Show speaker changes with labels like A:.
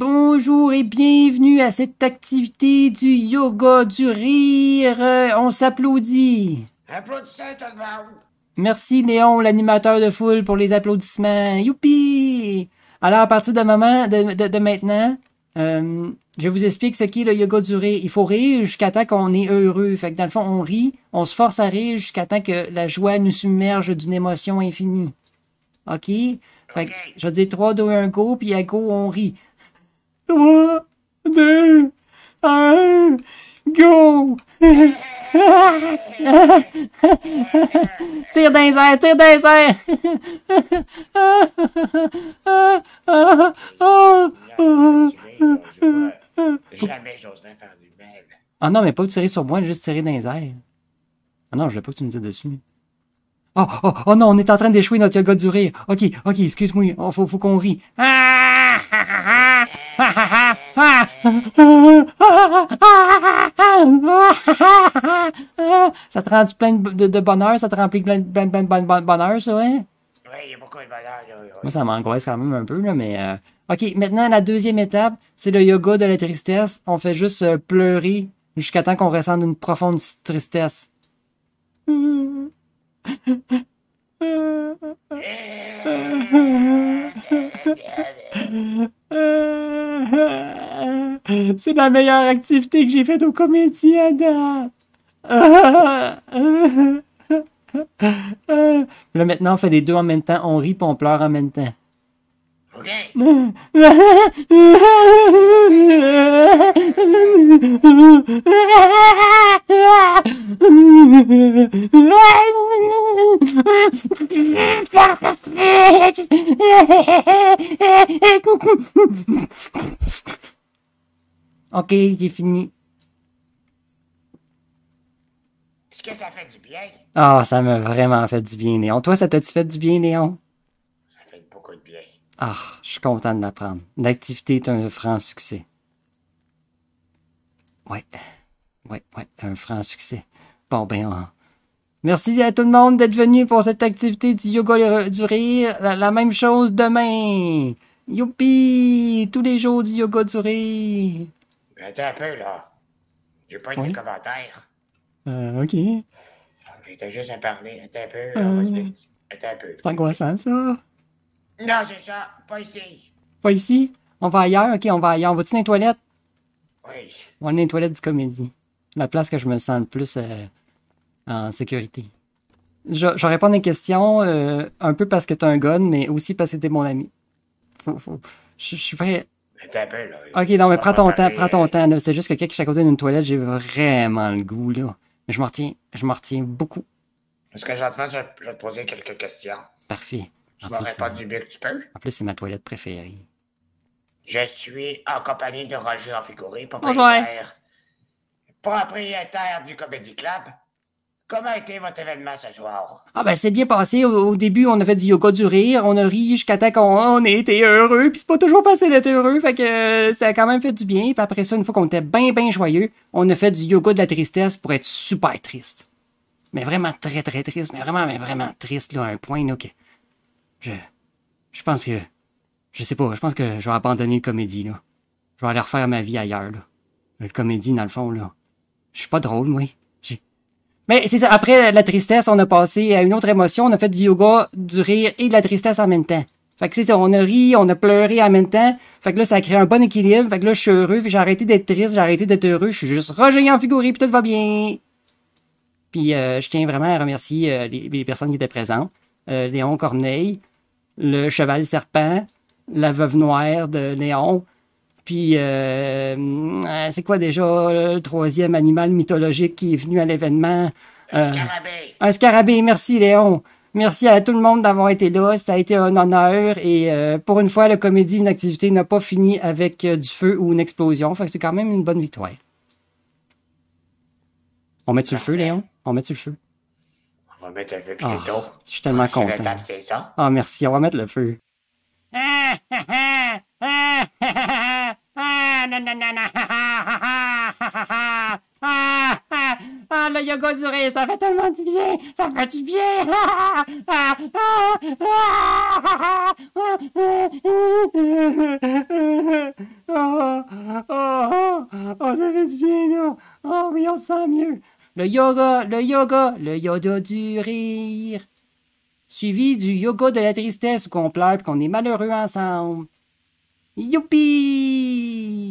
A: bonjour et bienvenue à cette activité du yoga du rire. Euh, on s'applaudit. Merci Néon, l'animateur de foule, pour les applaudissements. Youpi! Alors à partir de, de, maintenant, euh, je vous explique ce qu'est le yoga du rire. Il faut rire jusqu'à temps qu'on est heureux. Fait que dans le fond, on rit, on se force à rire jusqu'à temps que la joie nous submerge d'une émotion infinie. OK? Fait que, je dis dire 3, 2, 1, go, puis à go, on rit. 3, 2, 1, go! tire dans les airs, tire dans les airs! Jamais j'oserais faire du belle. Ah non, mais pas tirer sur moi, juste tirer dans les airs. Ah non, je veux pas que tu me dises dessus. Oh, oh, oh non, on est en train d'échouer notre yoga du rire. Ok, ok, excuse-moi, faut, faut qu'on rit. Ah! Ça te rend plein de, bonheur, ça te remplit plein, de bonheur, ça, hein? il y a beaucoup de bonheur. Moi, ça m'angoisse quand même un peu, là, mais... Euh, OK, maintenant, la deuxième étape, c'est le yoga de la tristesse. On fait juste euh, pleurer jusqu'à temps qu'on ressente une profonde tristesse. C'est la meilleure activité que j'ai faite au comédien. Là maintenant, on fait les deux en même temps, on rit on pleure en même temps. Ok j'ai fini. Est-ce que ça fait du bien? Ah, ça m'a vraiment fait du bien, Léon. Toi, ça ta fait du bien, Léon? Ah, je suis content de l'apprendre. L'activité est un franc succès. Ouais, ouais, ouais, un franc succès. Bon, ben, merci à tout le monde d'être venu pour cette activité du yoga du rire. La, même chose demain. Youpi! Tous les jours du yoga du rire. Attends un peu, là. J'ai pas être de commentaires. Euh, ok. J'étais juste à parler. Attends un peu. Euh... Attends un peu. C'est angoissant, ça. Non, c'est ça, pas ici. Pas ici? On va ailleurs, ok, on va ailleurs. On va-tu dans les toilettes? Oui. On est dans les toilettes du comédie. La place que je me sens le plus euh, en sécurité. Je, réponds à des questions, euh, un peu parce que t'es un gun, mais aussi parce que t'es mon ami. Faut, Je, suis prêt. Un peu, là. Ok, non, mais prends ton euh, temps, prends ton temps. C'est juste que quelque je à côté d'une toilette, j'ai vraiment le goût, là. Mais je m'en retiens, je m'en retiens beaucoup. Est-ce que j'entends, je, je vais te poser quelques questions. Parfait. Tu ne m'aurais pas du but, tu peux? En plus, c'est ma toilette préférée. Je suis en compagnie de Roger Enfiguré, propriétaire, propriétaire du Comedy Club. Comment a votre événement ce soir? Ah ben c'est bien passé. Au, début, on a fait du yoga du rire, on a ri jusqu'à temps qu'on ait été heureux. Puis c'est pas toujours passé d'être heureux, fait que euh, ça a quand même fait du bien. Puis après ça, une fois qu'on était bien bien joyeux, on a fait du yoga de la tristesse pour être super triste. Mais vraiment très très triste, mais vraiment mais vraiment triste là, à un point là, que je. Je pense que. Je sais pas, je pense que je vais abandonner le comédie, là. Je vais aller refaire ma vie ailleurs, là. Le comédie, dans le fond, là. Je suis pas drôle, moi. Mais c'est ça, après la tristesse, on a passé à une autre émotion, on a fait du yoga, du rire et de la tristesse en même temps. Fait que c'est ça, on a ri, on a pleuré en même temps. Fait que là, ça a créé un bon équilibre. Fait que là, je suis heureux, j'ai arrêté d'être triste, j'ai arrêté d'être heureux, je suis juste rejeté en figuré, puis tout va bien. Puis euh, je tiens vraiment à remercier euh, les, personnes qui étaient présentes. Euh, Léon Corneille, le Cheval Serpent, la Veuve Noire de Léon. Puis, euh, euh, c'est quoi déjà le troisième animal mythologique qui est venu à l'événement? Un euh, scarabée. Un scarabée, merci Léon. Merci à tout le monde d'avoir été là. Ça a été un honneur. Et pour une fois, la comédie, une activité n'a pas fini avec du feu ou une explosion. Fait que c'est quand même une bonne victoire. On met sur le feu, Léon? On met sur le feu. On va mettre le feu plus Oh, je suis tellement content. merci. On va mettre le feu. Ah, le yoga du riz, ça fait tellement du bien! Ça fait du bien! Ah, ah, ah, le yoga, le yoga, le yoga du rire. Suivi du yoga de la tristesse où qu'on pleure qu'on est malheureux ensemble. Youpi!